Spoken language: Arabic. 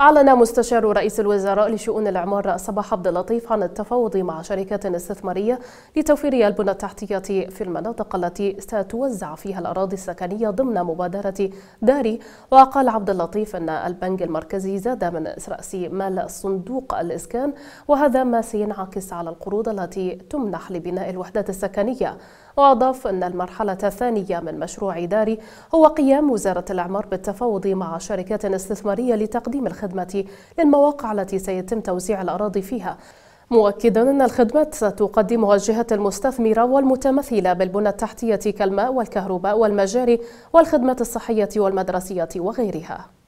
أعلن مستشار رئيس الوزراء لشؤون العمارة صباح عبد اللطيف عن التفاوض مع شركات استثمارية لتوفير البنى التحتية في المناطق التي ستوزع فيها الأراضي السكنية ضمن مبادرة داري وقال عبد اللطيف أن البنك المركزي زاد من رأس مال صندوق الإسكان وهذا ما سينعكس على القروض التي تمنح لبناء الوحدات السكنية وأضاف أن المرحلة الثانية من مشروع داري هو قيام وزارة الإعمار بالتفاوض مع شركات استثمارية لتقديم الخدمات الخدمة للمواقع التي سيتم توزيع الأراضي فيها مؤكدا أن الخدمات ستقدمها الجهة المستثمرة والمتمثلة بالبنى التحتية كالماء والكهرباء والمجاري والخدمات الصحية والمدرسية وغيرها